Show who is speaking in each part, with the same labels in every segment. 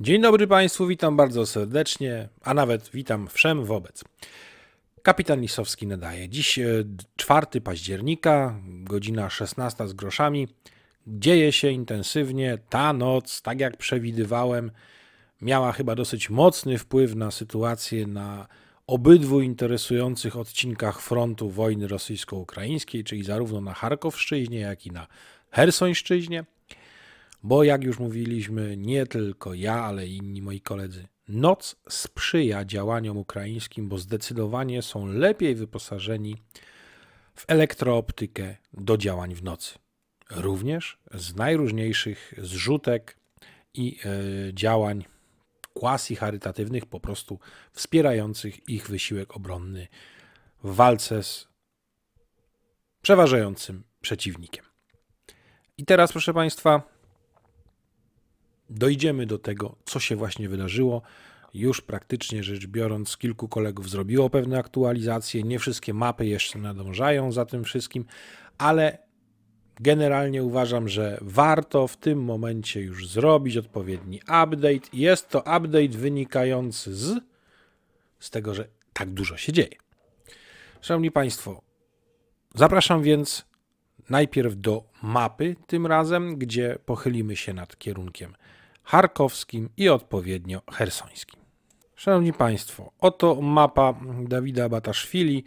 Speaker 1: Dzień dobry Państwu, witam bardzo serdecznie, a nawet witam wszem wobec. Kapitan Lisowski nadaje. Dziś 4 e, października, godzina 16 z groszami. Dzieje się intensywnie. Ta noc, tak jak przewidywałem, miała chyba dosyć mocny wpływ na sytuację na obydwu interesujących odcinkach frontu wojny rosyjsko-ukraińskiej, czyli zarówno na Charkowszczyźnie, jak i na Hersońszczyźnie bo jak już mówiliśmy, nie tylko ja, ale i inni moi koledzy, noc sprzyja działaniom ukraińskim, bo zdecydowanie są lepiej wyposażeni w elektrooptykę do działań w nocy. Również z najróżniejszych zrzutek i e, działań kłas charytatywnych, po prostu wspierających ich wysiłek obronny w walce z przeważającym przeciwnikiem. I teraz, proszę Państwa, dojdziemy do tego, co się właśnie wydarzyło. Już praktycznie rzecz biorąc, kilku kolegów zrobiło pewne aktualizacje. Nie wszystkie mapy jeszcze nadążają za tym wszystkim, ale generalnie uważam, że warto w tym momencie już zrobić odpowiedni update. Jest to update wynikający z, z tego, że tak dużo się dzieje. Szanowni Państwo, zapraszam więc najpierw do mapy tym razem, gdzie pochylimy się nad kierunkiem charkowskim i odpowiednio hersońskim. Szanowni Państwo, oto mapa Dawida Bataszwili.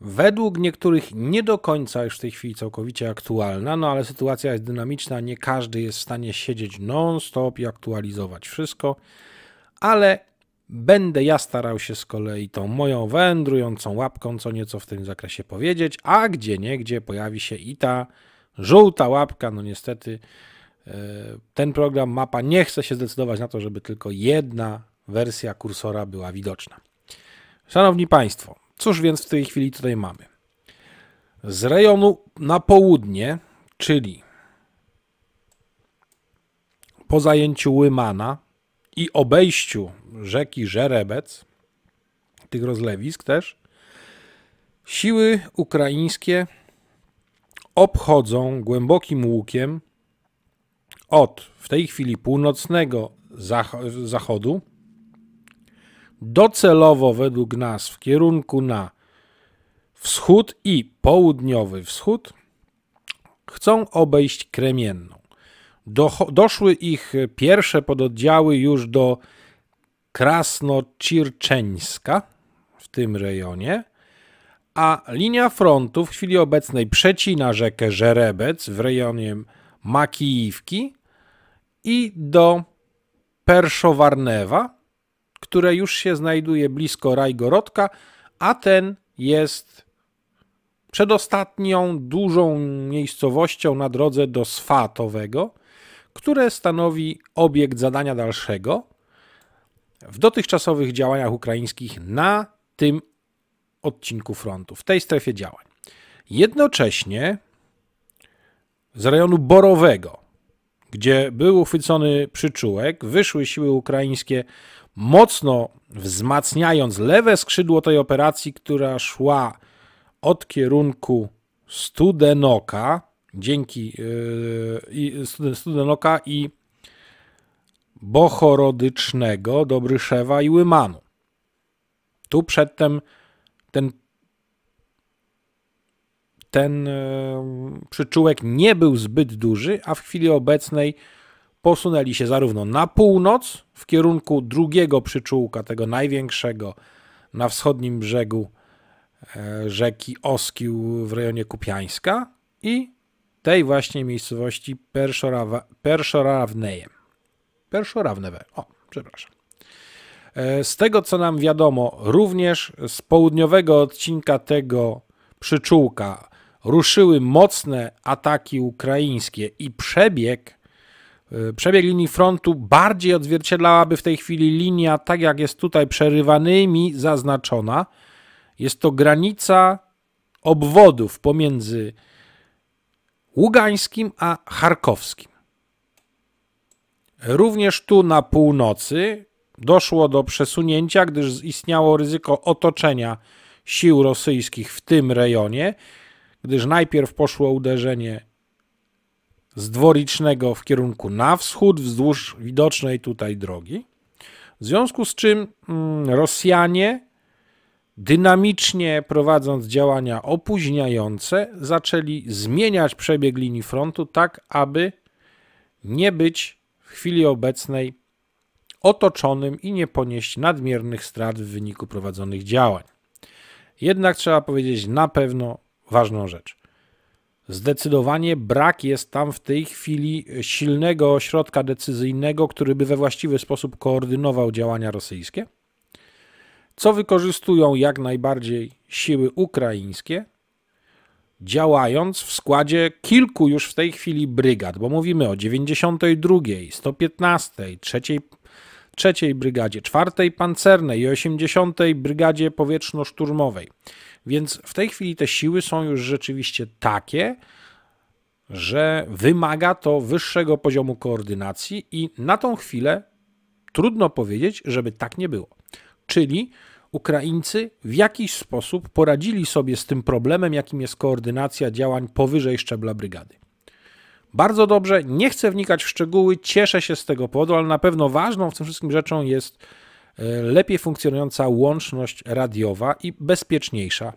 Speaker 1: Według niektórych nie do końca już w tej chwili całkowicie aktualna, no ale sytuacja jest dynamiczna, nie każdy jest w stanie siedzieć non-stop i aktualizować wszystko, ale będę ja starał się z kolei tą moją wędrującą łapką co nieco w tym zakresie powiedzieć, a gdzie nie, gdzie pojawi się i ta żółta łapka, no niestety E, ten program mapa nie chce się zdecydować na to, żeby tylko jedna wersja kursora była widoczna. Szanowni Państwo, cóż więc w tej chwili tutaj mamy? Z rejonu na południe, czyli po zajęciu Łymana i obejściu rzeki Żerebec, tych rozlewisk też, siły ukraińskie obchodzą głębokim łukiem od w tej chwili północnego zachodu docelowo według nas w kierunku na wschód i południowy wschód chcą obejść Kremienną. doszły ich pierwsze pododdziały już do Krasnocirczeńska w tym rejonie, a linia frontu w chwili obecnej przecina rzekę Żerebec w rejonie Makijówki i do Perszowarnewa, które już się znajduje blisko Rajgorodka, a ten jest przedostatnią dużą miejscowością na drodze do Swatowego, które stanowi obiekt zadania dalszego w dotychczasowych działaniach ukraińskich na tym odcinku frontu, w tej strefie działań. Jednocześnie z rejonu Borowego gdzie był uchwycony przyczółek, wyszły siły ukraińskie, mocno wzmacniając lewe skrzydło tej operacji, która szła od kierunku Studenoka, dzięki yy, Studenoka i Bochorodycznego, Dobryszewa i Łymanu. Tu przedtem ten ten przyczółek nie był zbyt duży, a w chwili obecnej posunęli się zarówno na północ w kierunku drugiego przyczółka, tego największego na wschodnim brzegu e, rzeki Oskił w rejonie Kupiańska i tej właśnie miejscowości Perszorawa, Perszorawnejem. o, przepraszam. E, z tego, co nam wiadomo, również z południowego odcinka tego przyczółka ruszyły mocne ataki ukraińskie i przebieg, y, przebieg linii frontu bardziej odzwierciedlałaby w tej chwili linia, tak jak jest tutaj przerywanymi zaznaczona. Jest to granica obwodów pomiędzy Ługańskim a Charkowskim. Również tu na północy doszło do przesunięcia, gdyż istniało ryzyko otoczenia sił rosyjskich w tym rejonie gdyż najpierw poszło uderzenie z dworicznego w kierunku na wschód, wzdłuż widocznej tutaj drogi. W związku z czym mm, Rosjanie, dynamicznie prowadząc działania opóźniające, zaczęli zmieniać przebieg linii frontu, tak aby nie być w chwili obecnej otoczonym i nie ponieść nadmiernych strat w wyniku prowadzonych działań. Jednak trzeba powiedzieć na pewno, ważną rzecz. Zdecydowanie brak jest tam w tej chwili silnego ośrodka decyzyjnego, który by we właściwy sposób koordynował działania rosyjskie, co wykorzystują jak najbardziej siły ukraińskie, działając w składzie kilku już w tej chwili brygad, bo mówimy o 92, 115, 3, 3 brygadzie, 4 pancernej i 80 brygadzie powietrzno-szturmowej. Więc w tej chwili te siły są już rzeczywiście takie, że wymaga to wyższego poziomu koordynacji i na tą chwilę trudno powiedzieć, żeby tak nie było. Czyli Ukraińcy w jakiś sposób poradzili sobie z tym problemem, jakim jest koordynacja działań powyżej szczebla brygady. Bardzo dobrze, nie chcę wnikać w szczegóły, cieszę się z tego powodu, ale na pewno ważną w tym wszystkim rzeczą jest E, lepiej funkcjonująca łączność radiowa i bezpieczniejsza,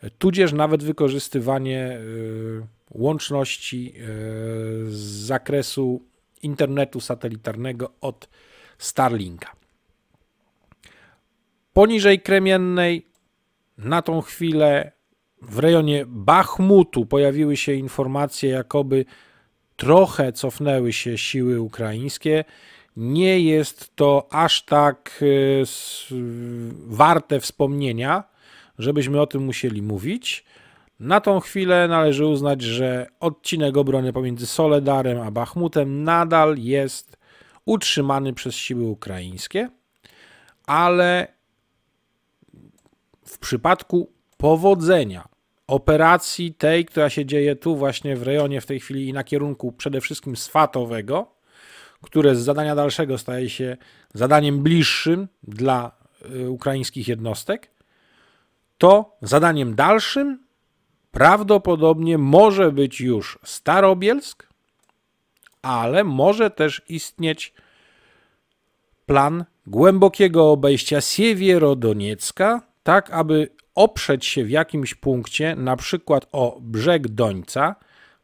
Speaker 1: e, tudzież nawet wykorzystywanie e, łączności z zakresu internetu satelitarnego od Starlinka. Poniżej Kremiennej na tą chwilę w rejonie Bachmutu pojawiły się informacje, jakoby trochę cofnęły się siły ukraińskie nie jest to aż tak e, warte wspomnienia, żebyśmy o tym musieli mówić. Na tą chwilę należy uznać, że odcinek obrony pomiędzy Soledarem a Bachmutem nadal jest utrzymany przez siły ukraińskie, ale w przypadku powodzenia operacji tej, która się dzieje tu właśnie w rejonie w tej chwili i na kierunku przede wszystkim swatowego, które z zadania dalszego staje się zadaniem bliższym dla y, ukraińskich jednostek, to zadaniem dalszym prawdopodobnie może być już Starobielsk, ale może też istnieć plan głębokiego obejścia Siewierodoniecka, tak aby oprzeć się w jakimś punkcie, na przykład o brzeg Dońca,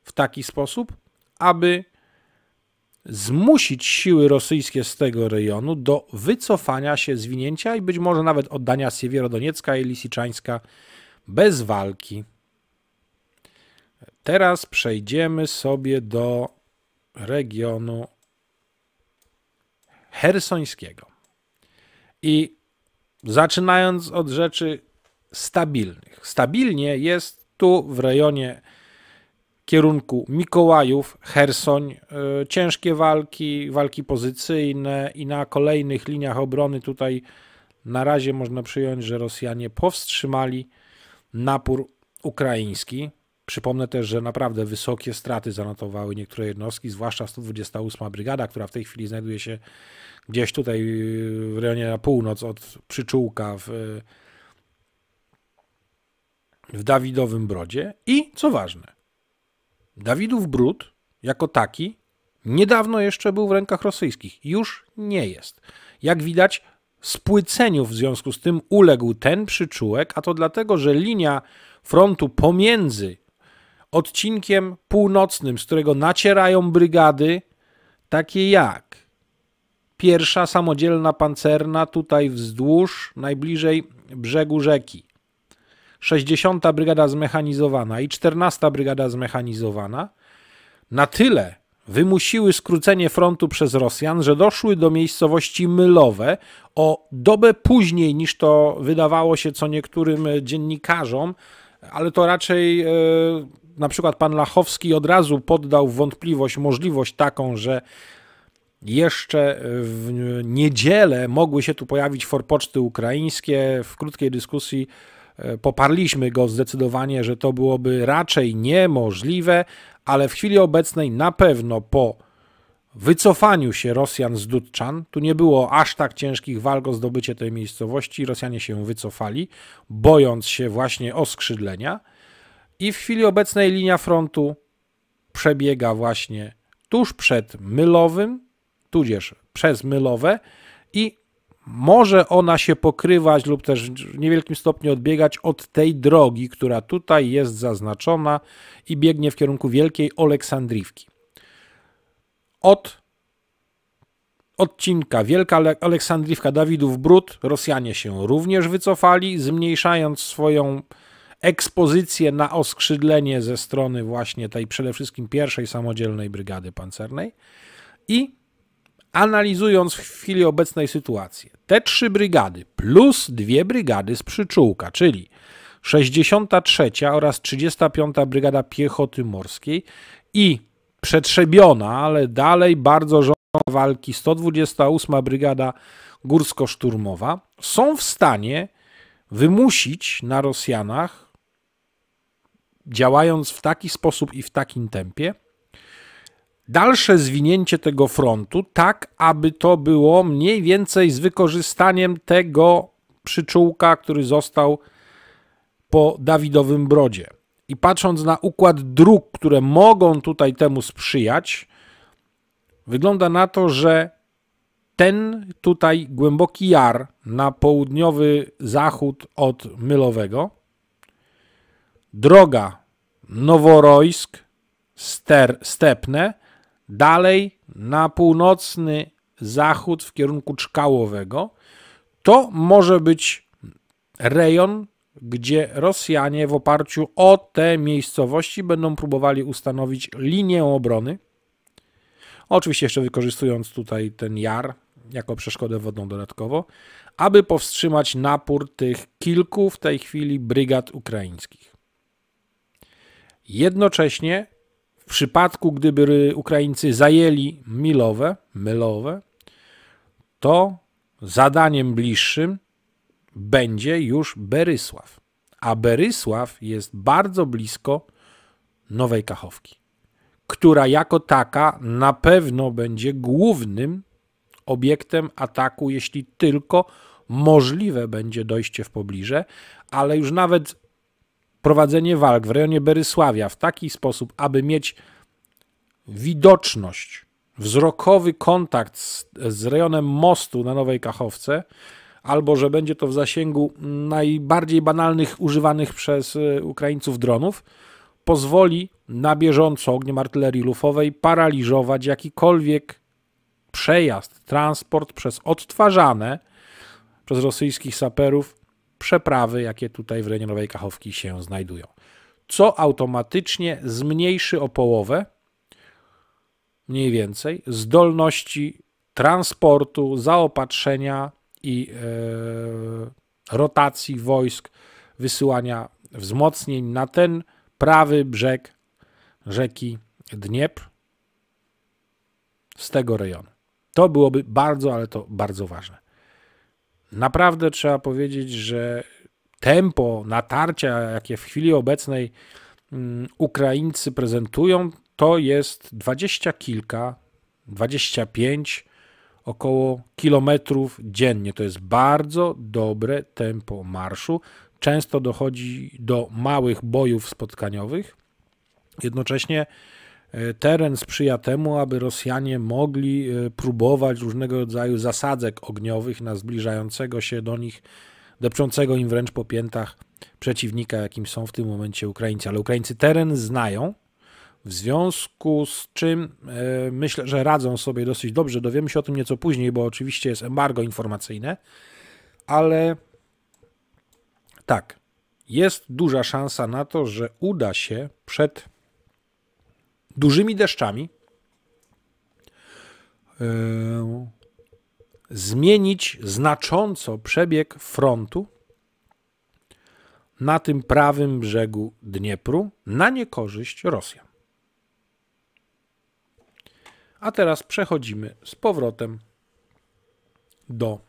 Speaker 1: w taki sposób, aby zmusić siły rosyjskie z tego rejonu do wycofania się z winięcia i być może nawet oddania Siewierodoniecka i Lisiczańska bez walki. Teraz przejdziemy sobie do regionu hersońskiego. I zaczynając od rzeczy stabilnych. Stabilnie jest tu w rejonie kierunku Mikołajów, Hersoń, e, ciężkie walki, walki pozycyjne i na kolejnych liniach obrony tutaj na razie można przyjąć, że Rosjanie powstrzymali napór ukraiński. Przypomnę też, że naprawdę wysokie straty zanotowały niektóre jednostki, zwłaszcza 128 Brygada, która w tej chwili znajduje się gdzieś tutaj e, w rejonie na północ od Przyczółka w, e, w Dawidowym Brodzie. I co ważne, Dawidów Brud jako taki niedawno jeszcze był w rękach rosyjskich, już nie jest. Jak widać, spłyceniu w związku z tym uległ ten przyczółek, a to dlatego, że linia frontu pomiędzy odcinkiem północnym, z którego nacierają brygady, takie jak pierwsza samodzielna pancerna tutaj wzdłuż, najbliżej brzegu rzeki. 60. Brygada Zmechanizowana i 14. Brygada Zmechanizowana na tyle wymusiły skrócenie frontu przez Rosjan, że doszły do miejscowości Mylowe o dobę później niż to wydawało się co niektórym dziennikarzom, ale to raczej e, na przykład pan Lachowski od razu poddał wątpliwość możliwość taką, że jeszcze w niedzielę mogły się tu pojawić forpoczty ukraińskie. W krótkiej dyskusji E, poparliśmy go zdecydowanie, że to byłoby raczej niemożliwe, ale w chwili obecnej na pewno po wycofaniu się Rosjan z Dudczan, tu nie było aż tak ciężkich walk o zdobycie tej miejscowości, Rosjanie się wycofali, bojąc się właśnie oskrzydlenia i w chwili obecnej linia frontu przebiega właśnie tuż przed Mylowym, tudzież przez Mylowe i może ona się pokrywać lub też w niewielkim stopniu odbiegać od tej drogi, która tutaj jest zaznaczona i biegnie w kierunku Wielkiej Aleksandriwki. Od odcinka Wielka Aleksandriwka Dawidów Brud Rosjanie się również wycofali, zmniejszając swoją ekspozycję na oskrzydlenie ze strony właśnie tej przede wszystkim pierwszej samodzielnej brygady pancernej i analizując w chwili obecnej sytuację. Te trzy brygady plus dwie brygady z przyczółka, czyli 63 oraz 35 Brygada Piechoty Morskiej i przetrzebiona, ale dalej bardzo żona walki 128 Brygada Górsko-Szturmowa są w stanie wymusić na Rosjanach, działając w taki sposób i w takim tempie, dalsze zwinięcie tego frontu, tak aby to było mniej więcej z wykorzystaniem tego przyczółka, który został po Dawidowym Brodzie. I patrząc na układ dróg, które mogą tutaj temu sprzyjać, wygląda na to, że ten tutaj głęboki jar na południowy zachód od Mylowego, droga Noworojsk, Ster, Stepne dalej na północny zachód w kierunku Czkałowego, to może być rejon, gdzie Rosjanie w oparciu o te miejscowości będą próbowali ustanowić linię obrony. Oczywiście jeszcze wykorzystując tutaj ten jar jako przeszkodę wodną dodatkowo, aby powstrzymać napór tych kilku w tej chwili brygad ukraińskich. Jednocześnie w przypadku, gdyby Ukraińcy zajęli Milowe, Mylowe, to zadaniem bliższym będzie już Berysław. A Berysław jest bardzo blisko Nowej Kachowki, która jako taka na pewno będzie głównym obiektem ataku, jeśli tylko możliwe będzie dojście w pobliże, ale już nawet prowadzenie walk w rejonie Berysławia w taki sposób, aby mieć widoczność, wzrokowy kontakt z, z rejonem mostu na Nowej Kachowce, albo że będzie to w zasięgu najbardziej banalnych używanych przez y, Ukraińców dronów, pozwoli na bieżąco ogniem artylerii lufowej paraliżować jakikolwiek przejazd, transport przez odtwarzane przez rosyjskich saperów przeprawy, jakie tutaj w rejonie Nowej Kachowki się znajdują. Co automatycznie zmniejszy o połowę, mniej więcej, zdolności transportu, zaopatrzenia i e, rotacji wojsk, wysyłania wzmocnień na ten prawy brzeg rzeki Dniepr z tego rejonu. To byłoby bardzo, ale to bardzo ważne naprawdę trzeba powiedzieć, że tempo natarcia, jakie w chwili obecnej mm, Ukraińcy prezentują, to jest dwadzieścia kilka, dwadzieścia pięć, około kilometrów dziennie. To jest bardzo dobre tempo marszu. Często dochodzi do małych bojów spotkaniowych. Jednocześnie E, teren sprzyja temu, aby Rosjanie mogli e, próbować różnego rodzaju zasadzek ogniowych na zbliżającego się do nich, depczącego im wręcz po piętach przeciwnika, jakim są w tym momencie Ukraińcy. Ale Ukraińcy teren znają, w związku z czym e, myślę, że radzą sobie dosyć dobrze. Dowiemy się o tym nieco później, bo oczywiście jest embargo informacyjne, ale tak, jest duża szansa na to, że uda się przed dużymi deszczami e, zmienić znacząco przebieg frontu na tym prawym brzegu Dniepru na niekorzyść Rosjan. A teraz przechodzimy z powrotem do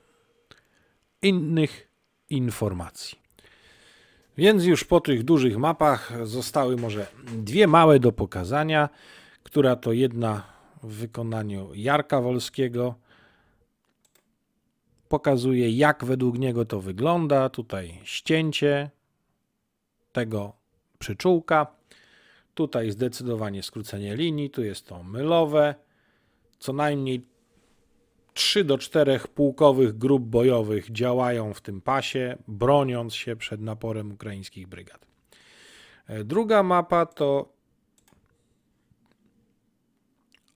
Speaker 1: innych informacji. Więc już po tych dużych mapach zostały może dwie małe do pokazania, która to jedna w wykonaniu Jarka Wolskiego pokazuje jak według niego to wygląda. Tutaj ścięcie tego przyczółka. Tutaj zdecydowanie skrócenie linii, tu jest to mylowe. Co najmniej 3 do 4 pułkowych grup bojowych działają w tym pasie, broniąc się przed naporem ukraińskich brygad. E, druga mapa to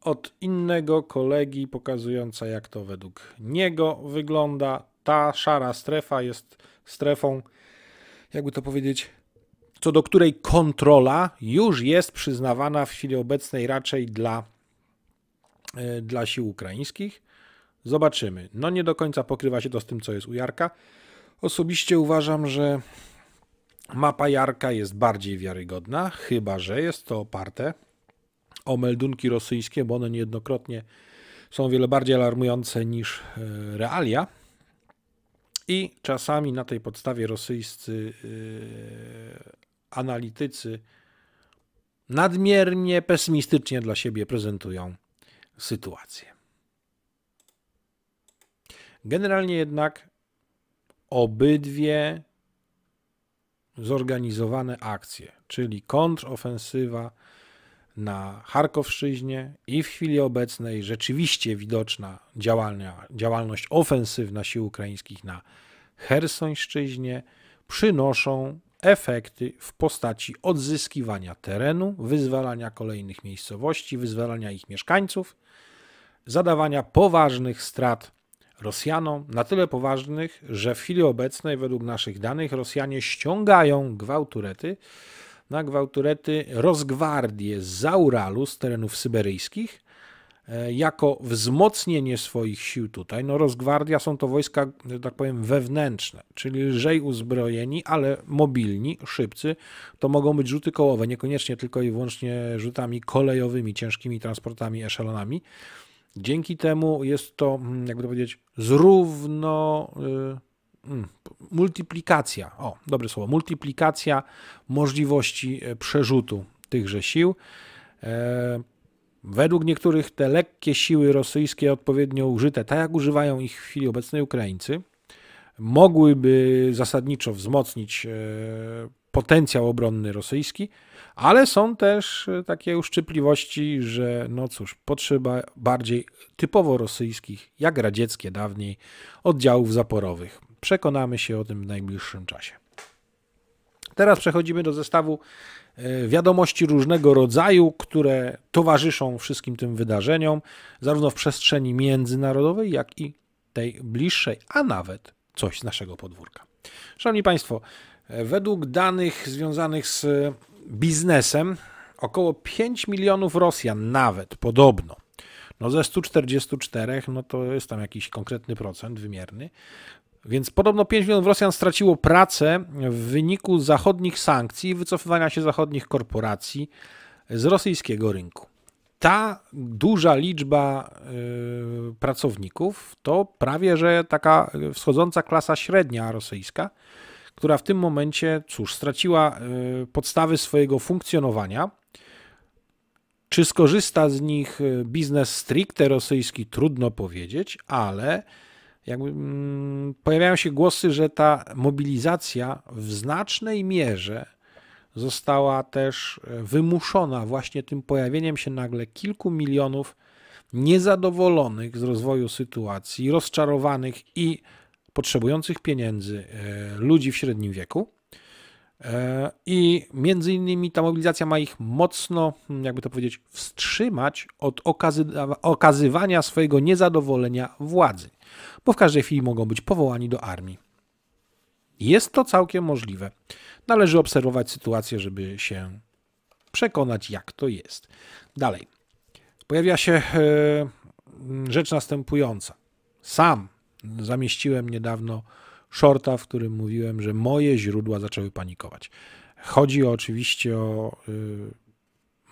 Speaker 1: od innego kolegi pokazująca jak to według niego wygląda. Ta szara strefa jest strefą, jakby to powiedzieć, co do której kontrola już jest przyznawana w chwili obecnej raczej dla, e, dla sił ukraińskich. Zobaczymy. No nie do końca pokrywa się to z tym, co jest u Jarka. Osobiście uważam, że mapa Jarka jest bardziej wiarygodna, chyba że jest to oparte o meldunki rosyjskie, bo one niejednokrotnie są wiele bardziej alarmujące niż e, realia. I czasami na tej podstawie rosyjscy e, analitycy nadmiernie pesymistycznie dla siebie prezentują sytuację. Generalnie jednak obydwie zorganizowane akcje, czyli kontrofensywa na Charkowszczyźnie i w chwili obecnej rzeczywiście widoczna działalność ofensywna sił ukraińskich na Hersońszczyźnie przynoszą efekty w postaci odzyskiwania terenu, wyzwalania kolejnych miejscowości, wyzwalania ich mieszkańców, zadawania poważnych strat Rosjanom na tyle poważnych, że w chwili obecnej, według naszych danych, Rosjanie ściągają gwałturety na gwałturety rozgwardie z Zauralu, z terenów syberyjskich, e, jako wzmocnienie swoich sił tutaj. No, rozgwardia są to wojska, że tak powiem, wewnętrzne, czyli lżej uzbrojeni, ale mobilni, szybcy. To mogą być rzuty kołowe, niekoniecznie tylko i wyłącznie rzutami kolejowymi, ciężkimi transportami, eszelonami. Dzięki temu jest to, mm, jakby to powiedzieć, zrówno. Y, mm, multiplikacja, o dobre słowo, multiplikacja możliwości e, przerzutu tychże sił. E, według niektórych te lekkie siły rosyjskie, odpowiednio użyte, tak jak używają ich w chwili obecnej Ukraińcy, mogłyby zasadniczo wzmocnić e, potencjał obronny rosyjski, ale są też e, takie uszczypliwości, że no cóż, potrzeba bardziej typowo rosyjskich, jak radzieckie dawniej, oddziałów zaporowych. Przekonamy się o tym w najbliższym czasie. Teraz przechodzimy do zestawu e, wiadomości różnego rodzaju, które towarzyszą wszystkim tym wydarzeniom, zarówno w przestrzeni międzynarodowej, jak i tej bliższej, a nawet coś z naszego podwórka. Szanowni Państwo, Według danych związanych z biznesem, około 5 milionów Rosjan nawet, podobno. No ze 144, no to jest tam jakiś konkretny procent wymierny. Więc podobno 5 milionów Rosjan straciło pracę w wyniku zachodnich sankcji i wycofywania się zachodnich korporacji z rosyjskiego rynku. Ta duża liczba y, pracowników to prawie że taka wschodząca klasa średnia rosyjska, która w tym momencie, cóż, straciła e, podstawy swojego funkcjonowania. Czy skorzysta z nich e, biznes stricte rosyjski, trudno powiedzieć, ale jakby, mm, pojawiają się głosy, że ta mobilizacja w znacznej mierze została też e, wymuszona właśnie tym pojawieniem się nagle kilku milionów niezadowolonych z rozwoju sytuacji, rozczarowanych i potrzebujących pieniędzy e, ludzi w średnim wieku. E, I między innymi ta mobilizacja ma ich mocno, mm, jakby to powiedzieć, wstrzymać od okazywania swojego niezadowolenia władzy, bo w każdej chwili mogą być powołani do armii. Jest to całkiem możliwe. Należy obserwować sytuację, żeby się przekonać, jak to jest. Dalej. Pojawia się e, rzecz następująca. Sam zamieściłem niedawno shorta, w którym mówiłem, że moje źródła zaczęły panikować. Chodzi oczywiście o y,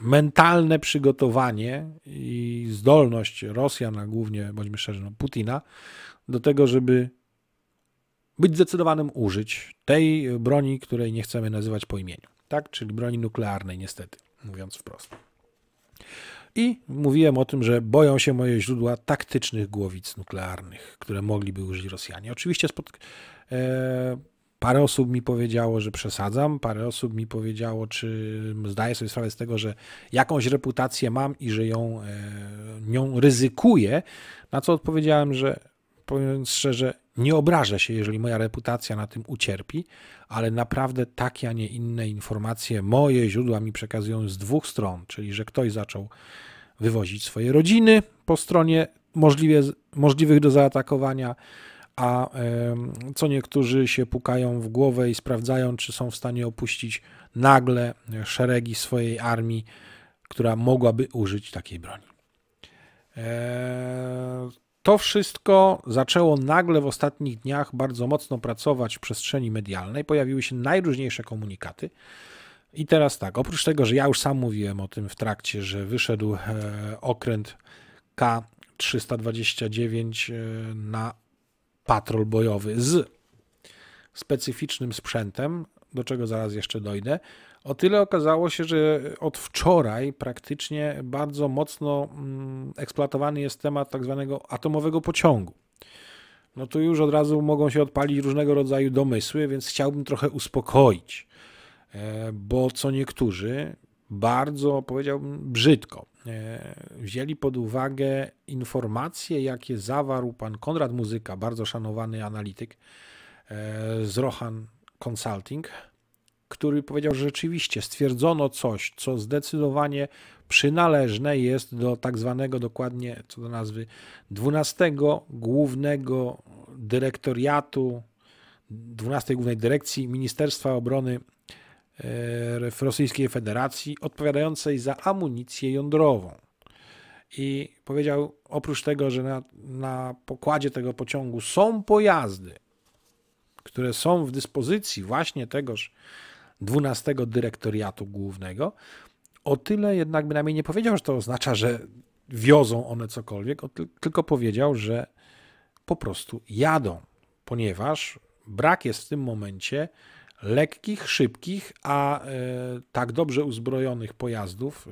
Speaker 1: mentalne przygotowanie i zdolność Rosjana, głównie, bądźmy szczerzy, no, Putina, do tego, żeby być zdecydowanym użyć tej broni, której nie chcemy nazywać po imieniu. Tak, czyli broni nuklearnej, niestety, mówiąc wprost. I mówiłem o tym, że boją się moje źródła taktycznych głowic nuklearnych, które mogliby użyć Rosjanie. Oczywiście spod... E... Parę osób mi powiedziało, że przesadzam, parę osób mi powiedziało, czy zdaję sobie sprawę z tego, że jakąś reputację mam i że ją e, nią ryzykuję. Na co odpowiedziałem, że powiem szczerze, nie obrażę się, jeżeli moja reputacja na tym ucierpi, ale naprawdę takie, a nie inne informacje moje źródła mi przekazują z dwóch stron, czyli że ktoś zaczął wywozić swoje rodziny po stronie możliwie, możliwych do zaatakowania, a co niektórzy się pukają w głowę i sprawdzają, czy są w stanie opuścić nagle szeregi swojej armii, która mogłaby użyć takiej broni. Eee, to wszystko zaczęło nagle w ostatnich dniach bardzo mocno pracować w przestrzeni medialnej. Pojawiły się najróżniejsze komunikaty. I teraz tak, oprócz tego, że ja już sam mówiłem o tym w trakcie, że wyszedł e, okręt K-329 e, na patrol bojowy z specyficznym sprzętem, do czego zaraz jeszcze dojdę, o tyle okazało się, że od wczoraj praktycznie bardzo mocno mm, eksploatowany jest temat tak zwanego atomowego pociągu. No tu już od razu mogą się odpalić różnego rodzaju domysły, więc chciałbym trochę uspokoić, e, bo co niektórzy bardzo, powiedziałbym, brzydko e, wzięli pod uwagę informacje, jakie zawarł pan Konrad Muzyka, bardzo szanowany analityk e, z Rohan Consulting który powiedział, że rzeczywiście stwierdzono coś, co zdecydowanie przynależne jest do tak zwanego dokładnie co do nazwy 12 głównego dyrektoriatu 12 głównej dyrekcji Ministerstwa Obrony e, Rosyjskiej Federacji odpowiadającej za amunicję jądrową. I powiedział, oprócz tego, że na, na pokładzie tego pociągu są pojazdy, które są w dyspozycji właśnie tegoż 12 dyrektoriatu głównego. O tyle jednak bynajmniej nie powiedział, że to oznacza, że wiozą one cokolwiek, tylko powiedział, że po prostu jadą, ponieważ brak jest w tym momencie lekkich, szybkich, a e, tak dobrze uzbrojonych pojazdów, e,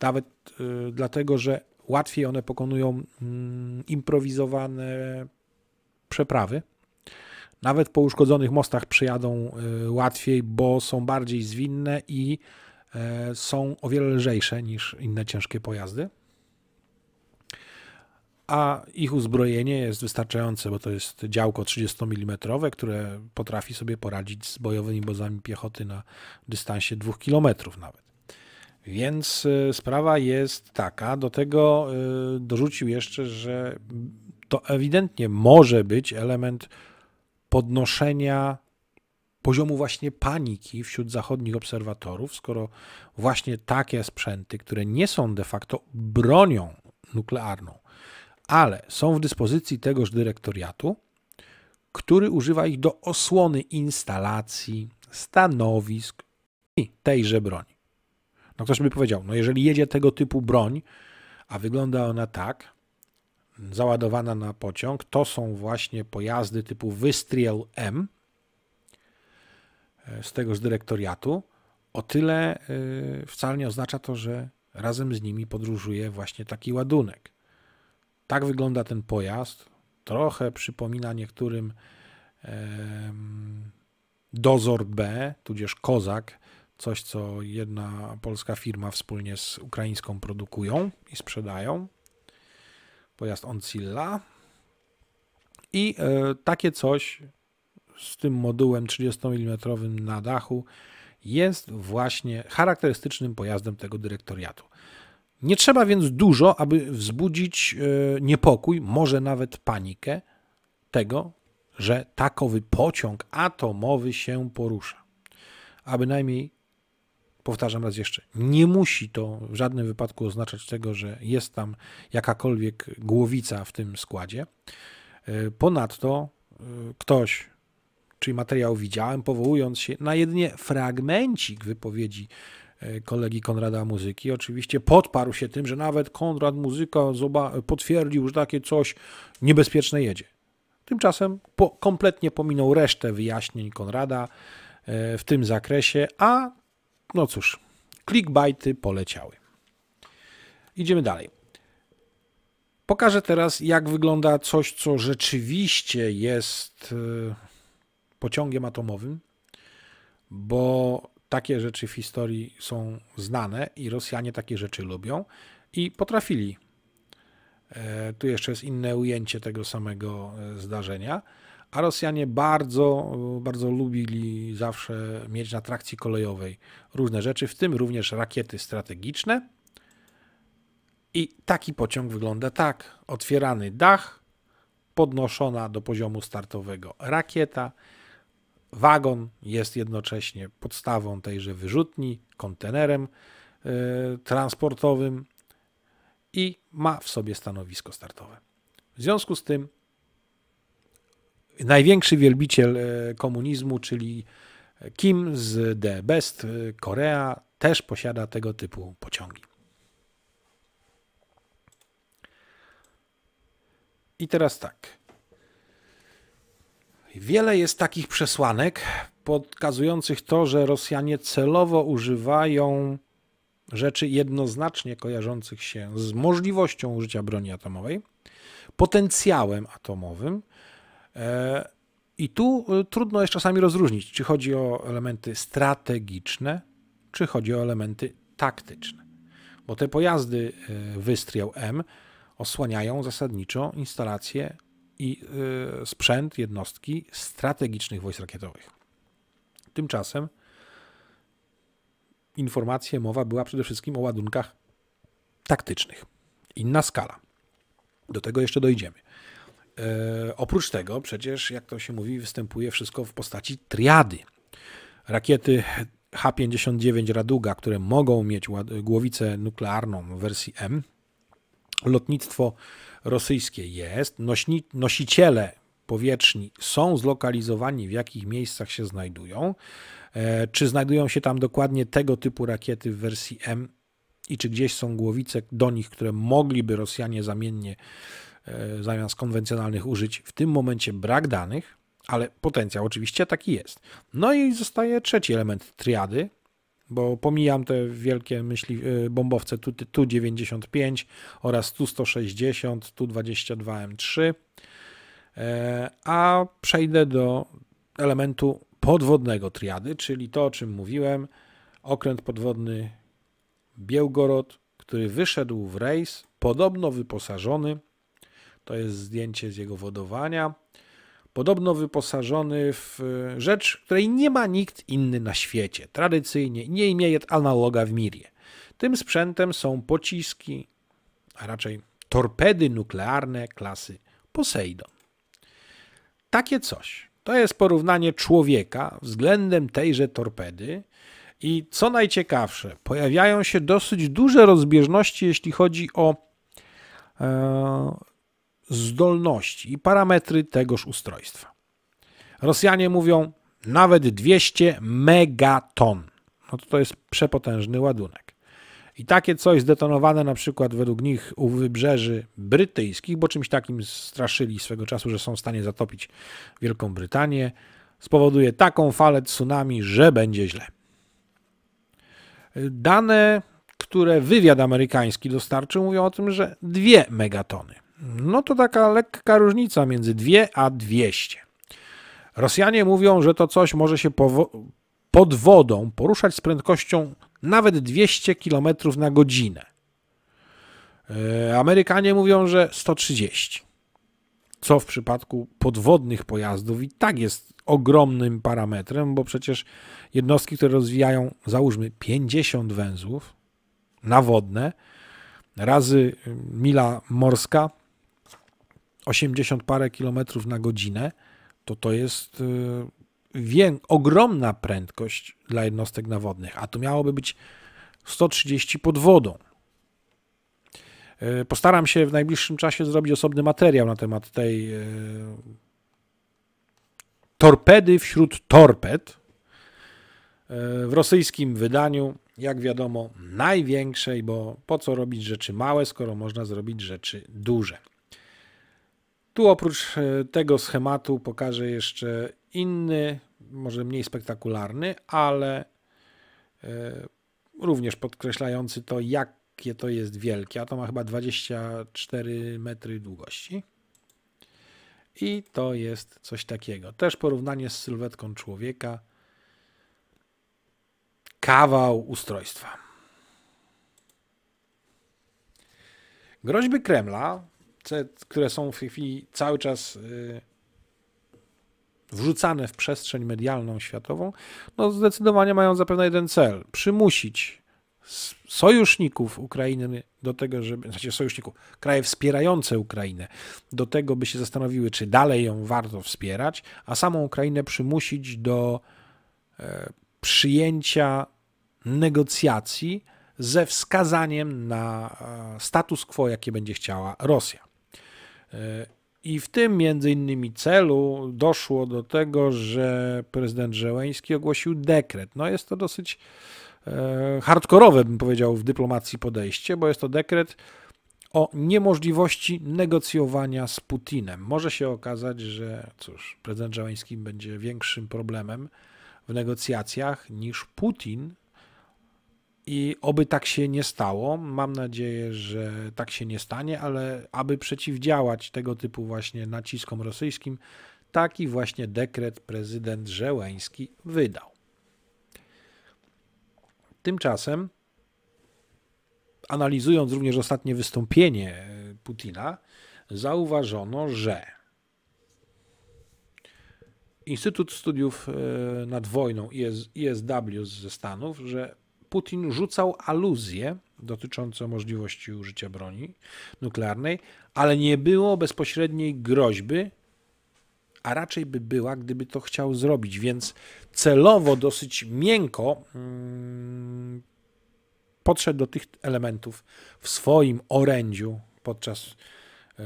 Speaker 1: nawet e, dlatego, że łatwiej one pokonują mm, improwizowane przeprawy, nawet po uszkodzonych mostach przejadą e, łatwiej, bo są bardziej zwinne i e, są o wiele lżejsze niż inne ciężkie pojazdy. A ich uzbrojenie jest wystarczające, bo to jest działko 30 mm, które potrafi sobie poradzić z bojowymi bozami piechoty na dystansie 2 km nawet. Więc e, sprawa jest taka. Do tego dorzucił jeszcze, że to ewidentnie może być element podnoszenia poziomu właśnie paniki wśród zachodnich obserwatorów, skoro właśnie takie sprzęty, które nie są de facto bronią nuklearną, ale są w dyspozycji tegoż dyrektoriatu, który używa ich do osłony instalacji, stanowisk i tejże broni. No ktoś by powiedział, no jeżeli jedzie tego typu broń, a wygląda ona tak, załadowana na pociąg, to są właśnie pojazdy typu Wystriel M e, z tego z dyrektoriatu. O tyle e, wcale nie oznacza to, że razem z nimi podróżuje właśnie taki ładunek. Tak wygląda ten pojazd. Trochę przypomina niektórym Dozor B, tudzież Kozak, coś co jedna polska firma wspólnie z ukraińską produkują i sprzedają pojazd Oncilla. I e, takie coś z tym modułem 30 mm na dachu jest właśnie charakterystycznym pojazdem tego dyrektoriatu. Nie trzeba więc dużo, aby wzbudzić e, niepokój, może nawet panikę tego, że takowy pociąg atomowy się porusza. A bynajmniej powtarzam raz jeszcze, nie musi to w żadnym wypadku oznaczać tego, że jest tam jakakolwiek głowica w tym składzie. E, ponadto e, ktoś, czyli materiał widziałem, powołując się na jedynie fragmencik wypowiedzi e, kolegi Konrada Muzyki. Oczywiście podparł się tym, że nawet Konrad Muzyka potwierdził, że takie coś niebezpieczne jedzie. Tymczasem po, kompletnie pominął resztę wyjaśnień Konrada w tym zakresie, a no cóż, clickbaity poleciały. Idziemy dalej. Pokażę teraz, jak wygląda coś, co rzeczywiście jest e, pociągiem atomowym, bo takie rzeczy w historii są znane i Rosjanie takie rzeczy lubią i potrafili. E, tu jeszcze jest inne ujęcie tego samego e, zdarzenia. A Rosjanie bardzo, bardzo lubili zawsze mieć na trakcji kolejowej różne rzeczy, w tym również rakiety strategiczne. I taki pociąg wygląda tak: otwierany dach, podnoszona do poziomu startowego rakieta. Wagon jest jednocześnie podstawą tejże wyrzutni, kontenerem e, transportowym i ma w sobie stanowisko startowe. W związku z tym największy wielbiciel e, komunizmu, czyli Kim z The Best, e, Korea, też posiada tego typu pociągi. I teraz tak. Wiele jest takich przesłanek podkazujących to, że Rosjanie celowo używają rzeczy jednoznacznie kojarzących się z możliwością użycia broni atomowej, potencjałem atomowym, i tu y, trudno jest czasami rozróżnić, czy chodzi o elementy strategiczne, czy chodzi o elementy taktyczne. Bo te pojazdy y, wystrzał M osłaniają zasadniczo instalacje i y, sprzęt jednostki strategicznych wojsk rakietowych. Tymczasem informacje, mowa była przede wszystkim o ładunkach taktycznych. Inna skala. Do tego jeszcze dojdziemy. E, oprócz tego, przecież, jak to się mówi, występuje wszystko w postaci triady. Rakiety H-59 Raduga, które mogą mieć głowicę nuklearną w wersji M. Lotnictwo rosyjskie jest. Nośni, nosiciele powietrzni są zlokalizowani, w jakich miejscach się znajdują. E, czy znajdują się tam dokładnie tego typu rakiety w wersji M i czy gdzieś są głowice do nich, które mogliby Rosjanie zamiennie E, zamiast konwencjonalnych użyć. W tym momencie brak danych, ale potencjał oczywiście taki jest. No i zostaje trzeci element triady, bo pomijam te wielkie myśli e, bombowce Tu-95 oraz Tu-160, Tu-22M3, e, a przejdę do elementu podwodnego triady, czyli to, o czym mówiłem, okręt podwodny Biełgorod, który wyszedł w rejs, podobno wyposażony to jest zdjęcie z jego wodowania. Podobno wyposażony w y, rzecz, której nie ma nikt inny na świecie. Tradycyjnie nie imieje analoga w mirie. Tym sprzętem są pociski, a raczej torpedy nuklearne klasy Poseidon. Takie coś. To jest porównanie człowieka względem tejże torpedy. I co najciekawsze, pojawiają się dosyć duże rozbieżności, jeśli chodzi o e, zdolności i parametry tegoż ustrojstwa. Rosjanie mówią nawet 200 megaton. No to, to jest przepotężny ładunek. I takie coś zdetonowane na przykład według nich u wybrzeży brytyjskich, bo czymś takim straszyli swego czasu, że są w stanie zatopić Wielką Brytanię, spowoduje taką falę tsunami, że będzie źle. Dane, które wywiad amerykański dostarczył, mówią o tym, że dwie megatony. No to taka lekka różnica między 2 a 200. Rosjanie mówią, że to coś może się pod wodą poruszać z prędkością nawet 200 km na godzinę. E, Amerykanie mówią, że 130. Co w przypadku podwodnych pojazdów i tak jest ogromnym parametrem, bo przecież jednostki, które rozwijają, załóżmy, 50 węzłów nawodne, razy mm, mila morska, 80 parę kilometrów na godzinę, to to jest y, ogromna prędkość dla jednostek nawodnych, a tu miałoby być 130 pod wodą. Y, postaram się w najbliższym czasie zrobić osobny materiał na temat tej y, torpedy wśród torped. W rosyjskim wydaniu, jak wiadomo, największej, bo po co robić rzeczy małe, skoro można zrobić rzeczy duże. Tu oprócz e, tego schematu pokażę jeszcze inny, może mniej spektakularny, ale e, również podkreślający to, jakie to jest wielkie. A to ma chyba 24 metry długości. I to jest coś takiego. Też porównanie z sylwetką człowieka. Kawał ustrojstwa. Groźby Kremla które są w tej chwili cały czas y, wrzucane w przestrzeń medialną światową, no zdecydowanie mają zapewne jeden cel: przymusić sojuszników Ukrainy do tego, żeby, znaczy sojuszników, kraje wspierające Ukrainę, do tego, by się zastanowiły, czy dalej ją warto wspierać, a samą Ukrainę przymusić do e, przyjęcia negocjacji ze wskazaniem na e, status quo, jakie będzie chciała Rosja. I w tym między innymi celu doszło do tego, że prezydent Żeleński ogłosił dekret. No jest to dosyć e, hardkorowe, bym powiedział, w dyplomacji podejście, bo jest to dekret o niemożliwości negocjowania z Putinem. Może się okazać, że cóż, prezydent Żeleński będzie większym problemem w negocjacjach niż Putin i oby tak się nie stało. Mam nadzieję, że tak się nie stanie, ale aby przeciwdziałać tego typu właśnie naciskom rosyjskim, taki właśnie dekret prezydent Żeleński wydał. Tymczasem, analizując również ostatnie wystąpienie Putina, zauważono, że Instytut Studiów e, nad Wojną ISW ze Stanów, że Putin rzucał aluzje dotyczące możliwości użycia broni nuklearnej, ale nie było bezpośredniej groźby, a raczej by była, gdyby to chciał zrobić, więc celowo dosyć miękko mm, podszedł do tych elementów w swoim orędziu podczas e,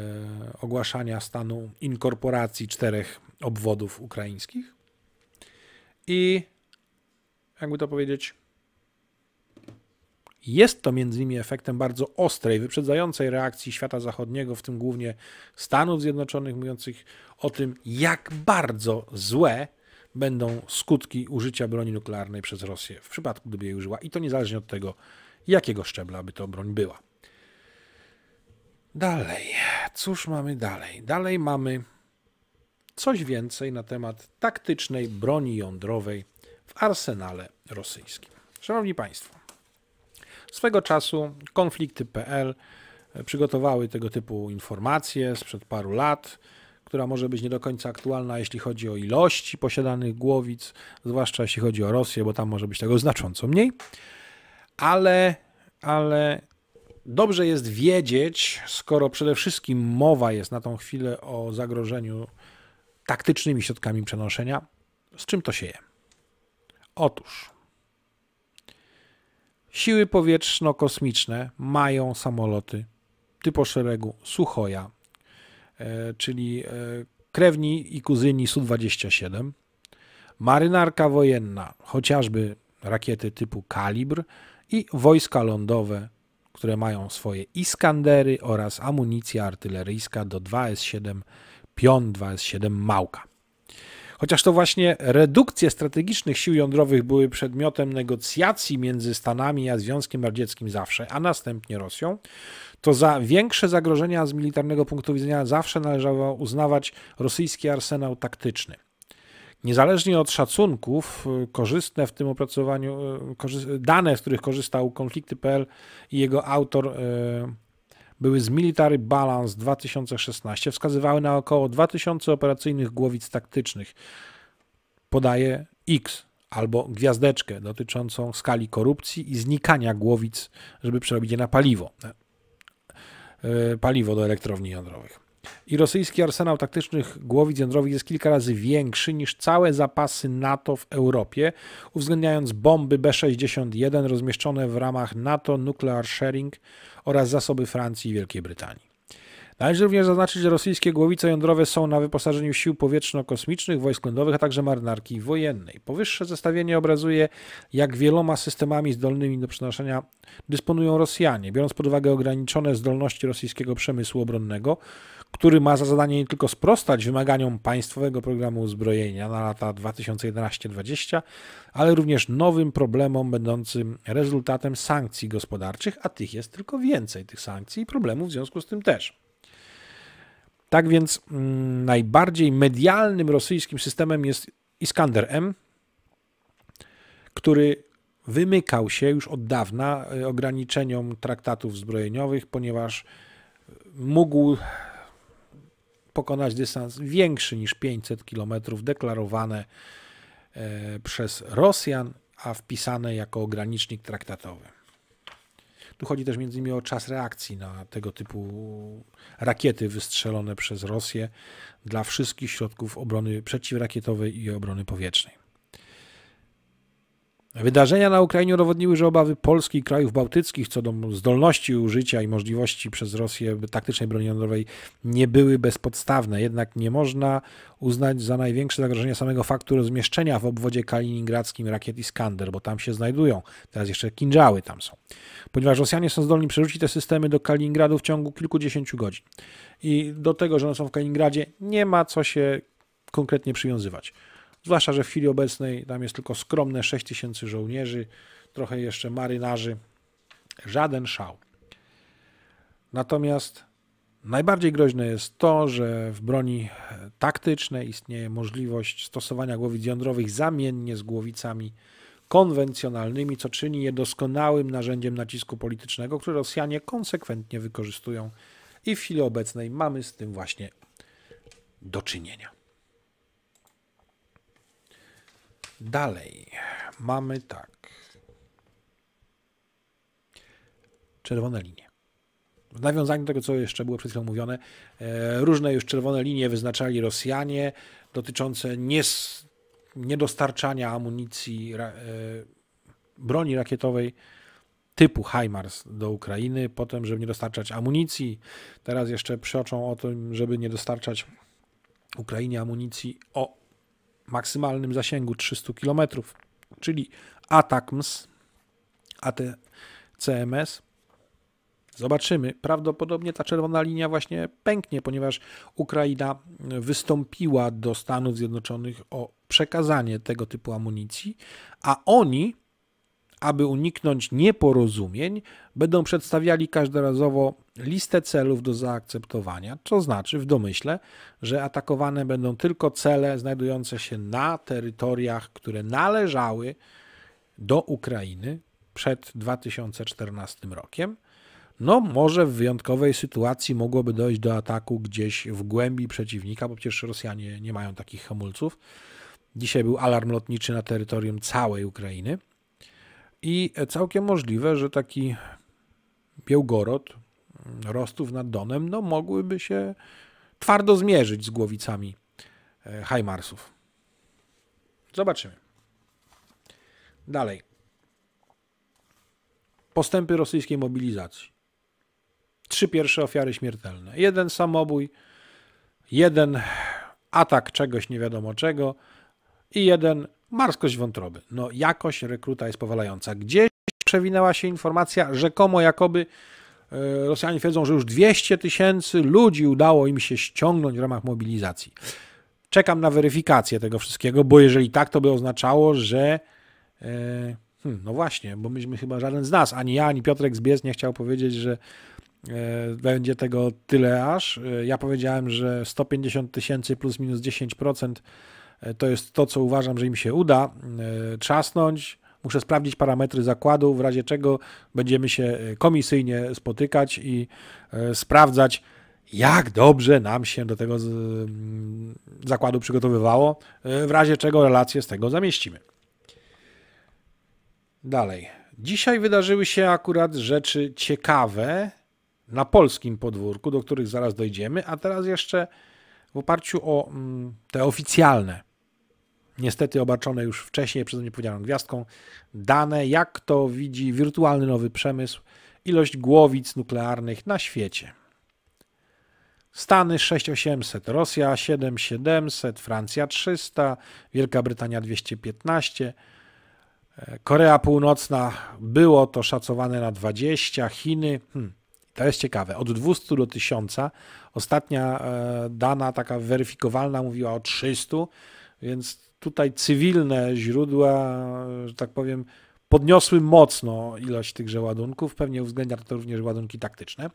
Speaker 1: ogłaszania stanu inkorporacji czterech obwodów ukraińskich. I jakby to powiedzieć, jest to między innymi efektem bardzo ostrej, wyprzedzającej reakcji świata zachodniego, w tym głównie Stanów Zjednoczonych, mówiących o tym, jak bardzo złe będą skutki użycia broni nuklearnej przez Rosję w przypadku, gdyby jej użyła, i to niezależnie od tego, jakiego szczebla by to broń była. Dalej, cóż mamy dalej? Dalej mamy coś więcej na temat taktycznej broni jądrowej w arsenale rosyjskim. Szanowni Państwo, Swego czasu konflikty.pl e, przygotowały tego typu informacje sprzed paru lat, która może być nie do końca aktualna, jeśli chodzi o ilości posiadanych głowic, zwłaszcza jeśli chodzi o Rosję, bo tam może być tego znacząco mniej. Ale, ale dobrze jest wiedzieć, skoro przede wszystkim mowa jest na tą chwilę o zagrożeniu taktycznymi środkami przenoszenia, z czym to się je. Otóż Siły powietrzno-kosmiczne mają samoloty typu szeregu Suchoja, e, czyli e, krewni i kuzyni Su-27, marynarka wojenna, chociażby rakiety typu Kalibr i wojska lądowe, które mają swoje Iskandery oraz amunicja artyleryjska do 2S7 Pion 2S7 Małka. Chociaż to właśnie redukcje strategicznych sił jądrowych były przedmiotem negocjacji między Stanami a Związkiem Radzieckim zawsze, a następnie Rosją, to za większe zagrożenia z militarnego punktu widzenia zawsze należało uznawać rosyjski arsenał taktyczny. Niezależnie od szacunków, y, korzystne w tym opracowaniu, y, dane, z których korzystał konflikty.pl i jego autor y, były z Military Balance 2016, wskazywały na około 2000 operacyjnych głowic taktycznych. Podaje X albo gwiazdeczkę dotyczącą skali korupcji i znikania głowic, żeby przerobić je na paliwo. E, paliwo do elektrowni jądrowych. I rosyjski arsenał taktycznych głowic jądrowych jest kilka razy większy niż całe zapasy NATO w Europie, uwzględniając bomby B-61 rozmieszczone w ramach NATO Nuclear Sharing oraz zasoby Francji i Wielkiej Brytanii. Należy również zaznaczyć, że rosyjskie głowice jądrowe są na wyposażeniu sił powietrzno-kosmicznych, wojsk lądowych, a także marynarki wojennej. Powyższe zestawienie obrazuje, jak wieloma systemami zdolnymi do przenoszenia dysponują Rosjanie, biorąc pod uwagę ograniczone zdolności rosyjskiego przemysłu obronnego, który ma za zadanie nie tylko sprostać wymaganiom państwowego programu uzbrojenia na lata 2011-2020, ale również nowym problemom będącym rezultatem sankcji gospodarczych, a tych jest tylko więcej, tych sankcji i problemów w związku z tym też. Tak więc mm, najbardziej medialnym rosyjskim systemem jest Iskander M, który wymykał się już od dawna e, ograniczeniom traktatów zbrojeniowych, ponieważ mógł pokonać dystans większy niż 500 km deklarowane e, przez Rosjan, a wpisane jako ogranicznik traktatowy. Tu chodzi też między innymi o czas reakcji na tego typu rakiety wystrzelone przez Rosję dla wszystkich środków obrony przeciwrakietowej i obrony powietrznej. Wydarzenia na Ukrainie udowodniły, że obawy Polski i krajów bałtyckich co do zdolności użycia i możliwości przez Rosję taktycznej broni jądrowej nie były bezpodstawne. Jednak nie można uznać za największe zagrożenie samego faktu rozmieszczenia w obwodzie kaliningradzkim rakiet Iskander, bo tam się znajdują. Teraz jeszcze kinżały tam są. Ponieważ Rosjanie są zdolni przerzucić te systemy do Kaliningradu w ciągu kilkudziesięciu godzin. I do tego, że one są w Kaliningradzie, nie ma co się konkretnie przywiązywać. Zwłaszcza, że w chwili obecnej tam jest tylko skromne 6 tysięcy żołnierzy, trochę jeszcze marynarzy. Żaden szał. Natomiast najbardziej groźne jest to, że w broni taktycznej istnieje możliwość stosowania głowic jądrowych zamiennie z głowicami konwencjonalnymi, co czyni je doskonałym narzędziem nacisku politycznego, które Rosjanie konsekwentnie wykorzystują i w chwili obecnej mamy z tym właśnie do czynienia. Dalej mamy tak. Czerwone linie. W nawiązaniu do tego, co jeszcze było przed chwilą mówione, e, różne już czerwone linie wyznaczali Rosjanie dotyczące nies, niedostarczania amunicji, ra, e, broni rakietowej typu HIMARS do Ukrainy, potem, żeby nie dostarczać amunicji. Teraz jeszcze przyoczą o tym, żeby nie dostarczać Ukrainie amunicji o maksymalnym zasięgu 300 km, czyli ATACMS, ATCMS. Zobaczymy. Prawdopodobnie ta czerwona linia właśnie pęknie, ponieważ Ukraina wystąpiła do Stanów Zjednoczonych o przekazanie tego typu amunicji, a oni aby uniknąć nieporozumień, będą przedstawiali każdorazowo listę celów do zaakceptowania, co znaczy w domyśle, że atakowane będą tylko cele znajdujące się na terytoriach, które należały do Ukrainy przed 2014 rokiem. No, może w wyjątkowej sytuacji mogłoby dojść do ataku gdzieś w głębi przeciwnika, bo przecież Rosjanie nie mają takich hamulców. Dzisiaj był alarm lotniczy na terytorium całej Ukrainy. I całkiem możliwe, że taki Białgorod, Rostów nad Donem, no mogłyby się twardo zmierzyć z głowicami e, Hajmarsów. Zobaczymy. Dalej. Postępy rosyjskiej mobilizacji. Trzy pierwsze ofiary śmiertelne. Jeden samobój, jeden atak czegoś nie wiadomo czego i jeden marskość wątroby. No jakość rekruta jest powalająca. Gdzieś przewinęła się informacja, rzekomo jakoby e, Rosjanie twierdzą, że już 200 tysięcy ludzi udało im się ściągnąć w ramach mobilizacji. Czekam na weryfikację tego wszystkiego, bo jeżeli tak, to by oznaczało, że e, hmm, no właśnie, bo myśmy chyba żaden z nas, ani ja, ani Piotrek Zbies nie chciał powiedzieć, że e, będzie tego tyle aż. Ja powiedziałem, że 150 tysięcy plus minus 10% to jest to, co uważam, że im się uda e, trzasnąć. Muszę sprawdzić parametry zakładu, w razie czego będziemy się e, komisyjnie spotykać i e, sprawdzać, jak dobrze nam się do tego mm, zakładu przygotowywało, w razie czego relacje z tego zamieścimy. Dalej. Dzisiaj wydarzyły się akurat rzeczy ciekawe na polskim podwórku, do których zaraz dojdziemy, a teraz jeszcze w oparciu o mm, te oficjalne niestety obarczone już wcześniej przeze mnie powiedzianą gwiazdką, dane, jak to widzi wirtualny nowy przemysł, ilość głowic nuklearnych na świecie. Stany 6800, Rosja 7700, Francja 300, Wielka Brytania 215, e, Korea Północna było to szacowane na 20, Chiny, hmm, to jest ciekawe, od 200 do 1000, ostatnia e, dana taka weryfikowalna mówiła o 300, więc tutaj cywilne źródła, że tak powiem, podniosły mocno ilość tychże ładunków, pewnie uwzględnia to również ładunki taktyczne.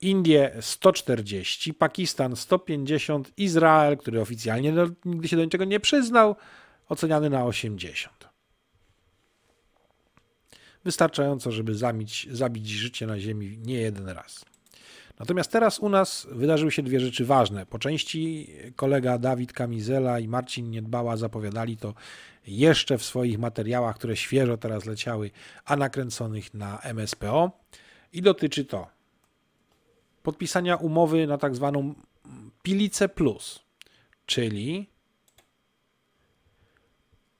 Speaker 1: Indie 140, Pakistan 150, Izrael, który oficjalnie do, nigdy się do niczego nie przyznał, oceniany na 80. Wystarczająco, żeby zamić, zabić życie na Ziemi nie jeden raz. Natomiast teraz u nas wydarzyły się dwie rzeczy ważne. Po części kolega Dawid Kamizela i Marcin Niedbała zapowiadali to jeszcze w swoich materiałach, które świeżo teraz leciały, a nakręconych na MSPO. I dotyczy to podpisania umowy na tak zwaną Pilicę Plus, czyli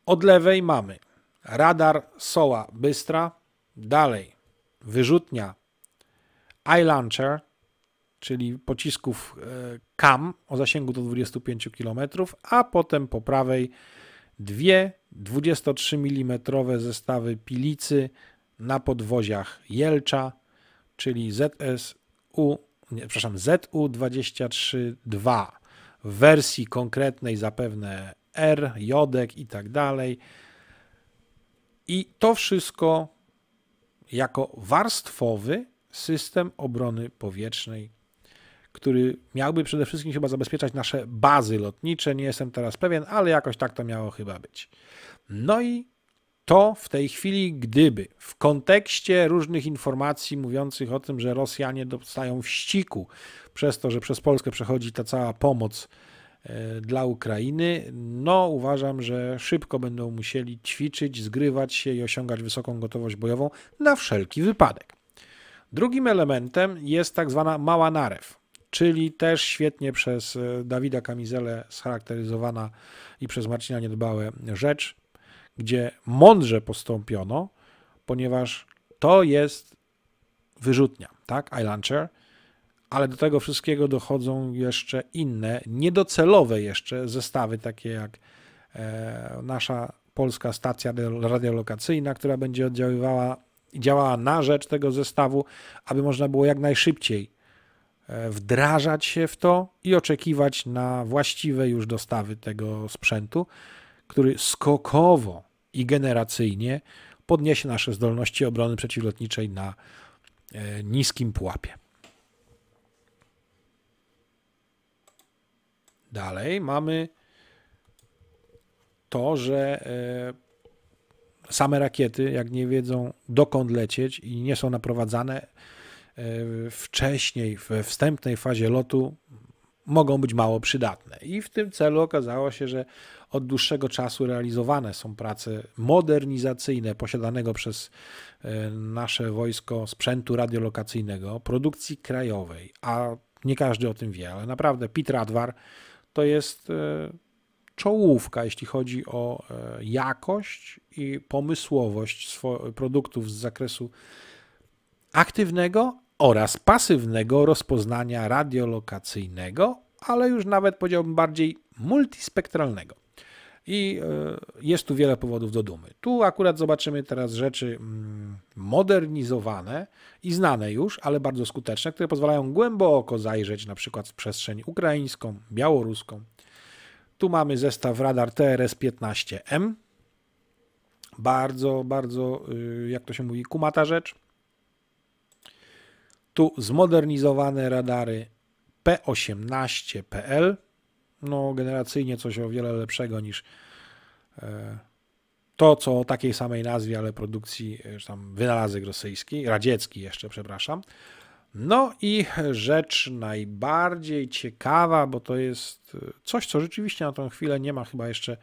Speaker 1: od lewej mamy radar Soła Bystra, dalej wyrzutnia iLauncher, czyli pocisków CAM e, o zasięgu do 25 km, a potem po prawej dwie 23 mm zestawy pilicy na podwoziach Jelcza, czyli ZSU, nie, przepraszam, zu 2 w wersji konkretnej zapewne R, J i tak dalej. I to wszystko jako warstwowy system obrony powietrznej który miałby przede wszystkim chyba zabezpieczać nasze bazy lotnicze. Nie jestem teraz pewien, ale jakoś tak to miało chyba być. No i to w tej chwili, gdyby w kontekście różnych informacji mówiących o tym, że Rosjanie dostają wściku przez to, że przez Polskę przechodzi ta cała pomoc e, dla Ukrainy, no uważam, że szybko będą musieli ćwiczyć, zgrywać się i osiągać wysoką gotowość bojową na wszelki wypadek. Drugim elementem jest tak zwana mała narew czyli też świetnie przez e, Dawida Kamizele scharakteryzowana i przez Marcina Niedbałe rzecz, gdzie mądrze postąpiono, ponieważ to jest wyrzutnia, tak, eye launcher, ale do tego wszystkiego dochodzą jeszcze inne, niedocelowe jeszcze zestawy, takie jak e, nasza polska stacja radiolokacyjna, która będzie oddziaływała i działała na rzecz tego zestawu, aby można było jak najszybciej E, wdrażać się w to i oczekiwać na właściwe już dostawy tego sprzętu, który skokowo i generacyjnie podniesie nasze zdolności obrony przeciwlotniczej na e, niskim pułapie. Dalej mamy to, że e, same rakiety, jak nie wiedzą dokąd lecieć i nie są naprowadzane, E, wcześniej, we wstępnej fazie lotu, mogą być mało przydatne. I w tym celu okazało się, że od dłuższego czasu realizowane są prace modernizacyjne posiadanego przez e, nasze wojsko sprzętu radiolokacyjnego, produkcji krajowej, a nie każdy o tym wie, ale naprawdę Pit Radwar to jest e, czołówka, jeśli chodzi o jakość i pomysłowość produktów z zakresu aktywnego, oraz pasywnego rozpoznania radiolokacyjnego, ale już nawet powiedziałbym bardziej multispektralnego. I e, jest tu wiele powodów do dumy. Tu akurat zobaczymy teraz rzeczy mm, modernizowane i znane już, ale bardzo skuteczne, które pozwalają głęboko zajrzeć na przykład w przestrzeń ukraińską, białoruską. Tu mamy zestaw radar TRS-15M. Bardzo, bardzo, y, jak to się mówi, kumata rzecz. Tu zmodernizowane radary P18PL. No, generacyjnie coś o wiele lepszego niż e, to, co o takiej samej nazwie, ale produkcji, że tam wynalazek rosyjski, radziecki jeszcze, przepraszam. No i rzecz najbardziej ciekawa, bo to jest e, coś, co rzeczywiście na tą chwilę nie ma chyba jeszcze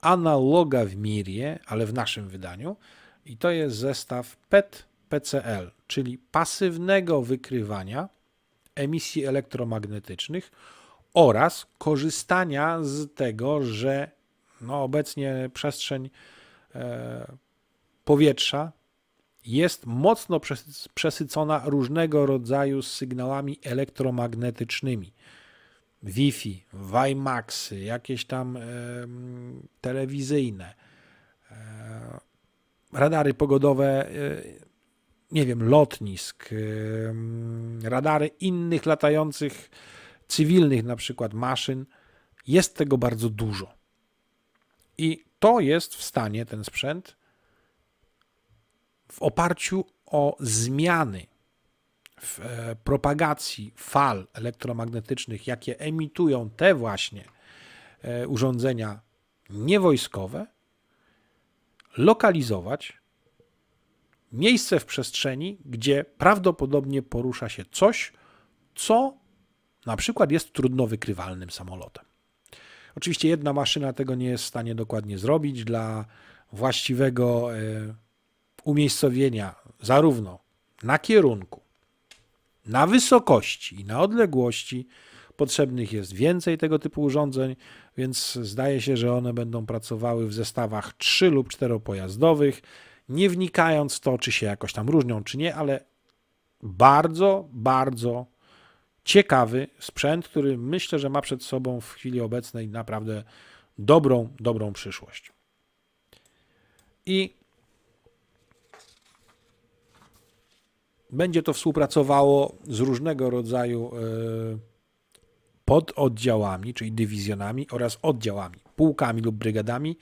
Speaker 1: analoga w Mirie, ale w naszym wydaniu. I to jest zestaw PET PCL, czyli pasywnego wykrywania emisji elektromagnetycznych oraz korzystania z tego, że no obecnie przestrzeń e, powietrza jest mocno przesycona różnego rodzaju sygnałami elektromagnetycznymi. Wi-Fi, WiMAXy, jakieś tam e, telewizyjne, e, radary pogodowe e, nie wiem, lotnisk, radary innych latających cywilnych na przykład maszyn. Jest tego bardzo dużo. I to jest w stanie ten sprzęt w oparciu o zmiany w e, propagacji fal elektromagnetycznych, jakie emitują te właśnie e, urządzenia niewojskowe, lokalizować miejsce w przestrzeni, gdzie prawdopodobnie porusza się coś, co na przykład jest trudno wykrywalnym samolotem. Oczywiście jedna maszyna tego nie jest w stanie dokładnie zrobić dla właściwego e, umiejscowienia zarówno na kierunku, na wysokości i na odległości potrzebnych jest więcej tego typu urządzeń, więc zdaje się, że one będą pracowały w zestawach 3 lub 4 pojazdowych nie wnikając w to, czy się jakoś tam różnią, czy nie, ale bardzo, bardzo ciekawy sprzęt, który myślę, że ma przed sobą w chwili obecnej naprawdę dobrą, dobrą przyszłość. I będzie to współpracowało z różnego rodzaju e, pododdziałami, czyli dywizjonami oraz oddziałami, pułkami lub brygadami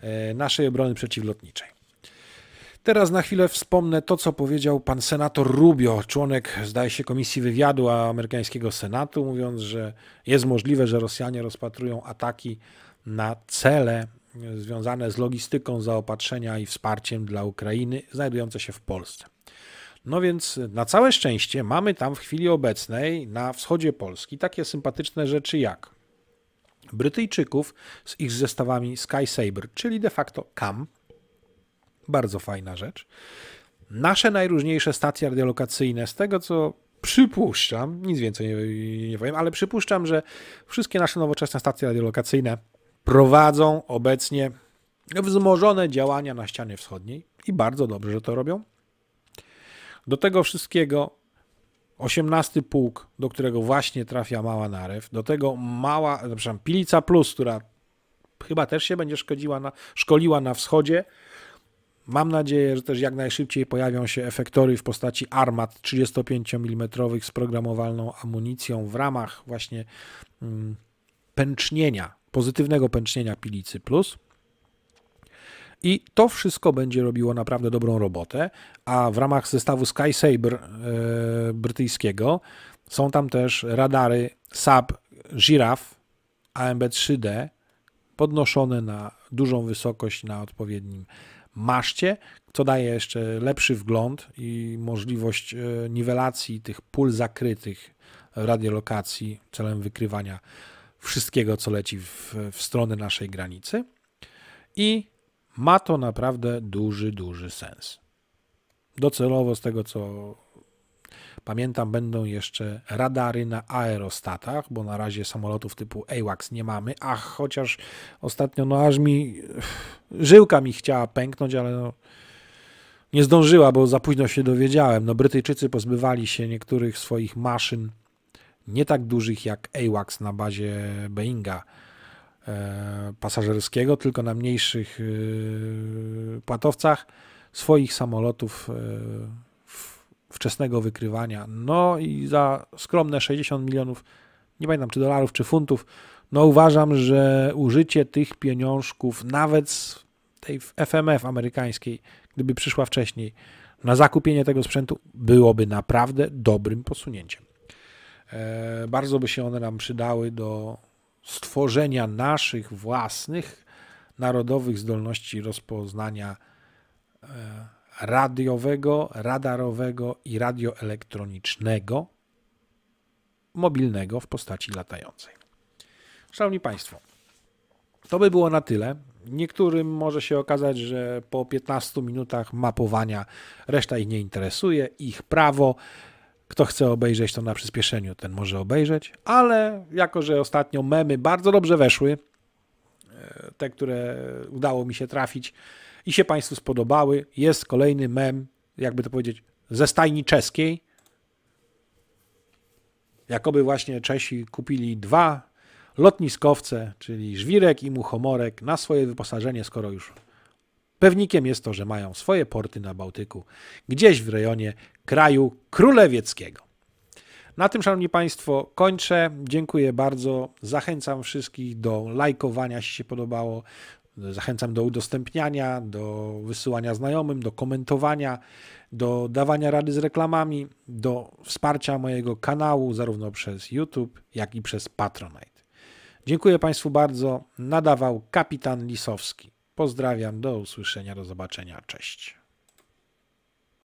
Speaker 1: e, naszej obrony przeciwlotniczej. Teraz na chwilę wspomnę to, co powiedział pan senator Rubio, członek, zdaje się, Komisji Wywiadu amerykańskiego Senatu, mówiąc, że jest możliwe, że Rosjanie rozpatrują ataki na cele związane z logistyką zaopatrzenia i wsparciem dla Ukrainy, znajdujące się w Polsce. No więc na całe szczęście mamy tam w chwili obecnej na wschodzie Polski takie sympatyczne rzeczy jak Brytyjczyków z ich zestawami Sky Saber, czyli de facto KAM, bardzo fajna rzecz. Nasze najróżniejsze stacje radiolokacyjne, z tego co przypuszczam, nic więcej nie, nie powiem, ale przypuszczam, że wszystkie nasze nowoczesne stacje radiolokacyjne prowadzą obecnie wzmożone działania na ścianie wschodniej i bardzo dobrze, że to robią. Do tego wszystkiego 18 pułk, do którego właśnie trafia mała narew, do tego mała, przepraszam, Pilica Plus, która chyba też się będzie szkodziła na, szkoliła na wschodzie, Mam nadzieję, że też jak najszybciej pojawią się efektory w postaci armat 35 mm z programowalną amunicją w ramach właśnie mm, pęcznienia, pozytywnego pęcznienia pilicy plus. I to wszystko będzie robiło naprawdę dobrą robotę, a w ramach zestawu Sky Saber e, brytyjskiego są tam też radary SAB Giraffe AMB 3D podnoszone na dużą wysokość na odpowiednim maszcie, co daje jeszcze lepszy wgląd i możliwość e, niwelacji tych pól zakrytych radiolokacji celem wykrywania wszystkiego, co leci w, w stronę naszej granicy. I ma to naprawdę duży, duży sens. Docelowo z tego, co Pamiętam, będą jeszcze radary na aerostatach, bo na razie samolotów typu AWACS nie mamy. Ach, chociaż ostatnio, no aż mi żyłka mi chciała pęknąć, ale no, nie zdążyła, bo za późno się dowiedziałem. No, Brytyjczycy pozbywali się niektórych swoich maszyn, nie tak dużych jak AWACS na bazie Boeinga e, pasażerskiego, tylko na mniejszych e, płatowcach swoich samolotów e, wczesnego wykrywania. No i za skromne 60 milionów, nie pamiętam czy dolarów, czy funtów, no uważam, że użycie tych pieniążków, nawet z tej FMF amerykańskiej, gdyby przyszła wcześniej, na zakupienie tego sprzętu byłoby naprawdę dobrym posunięciem. E, bardzo by się one nam przydały do stworzenia naszych własnych narodowych zdolności rozpoznania e, radiowego, radarowego i radioelektronicznego, mobilnego w postaci latającej. Szanowni Państwo, to by było na tyle. Niektórym może się okazać, że po 15 minutach mapowania reszta ich nie interesuje, ich prawo. Kto chce obejrzeć to na przyspieszeniu, ten może obejrzeć, ale jako, że ostatnio memy bardzo dobrze weszły, e, te, które udało mi się trafić, i się Państwu spodobały. Jest kolejny mem, jakby to powiedzieć, ze stajni czeskiej. Jakoby właśnie Czesi kupili dwa lotniskowce, czyli żwirek i muchomorek, na swoje wyposażenie, skoro już pewnikiem jest to, że mają swoje porty na Bałtyku, gdzieś w rejonie kraju królewieckiego. Na tym, Szanowni Państwo, kończę. Dziękuję bardzo. Zachęcam wszystkich do lajkowania, jeśli się podobało, Zachęcam do udostępniania, do wysyłania znajomym, do komentowania, do dawania rady z reklamami, do wsparcia mojego kanału zarówno przez YouTube, jak i przez Patronite. Dziękuję Państwu bardzo. Nadawał kapitan Lisowski. Pozdrawiam, do usłyszenia, do zobaczenia. Cześć.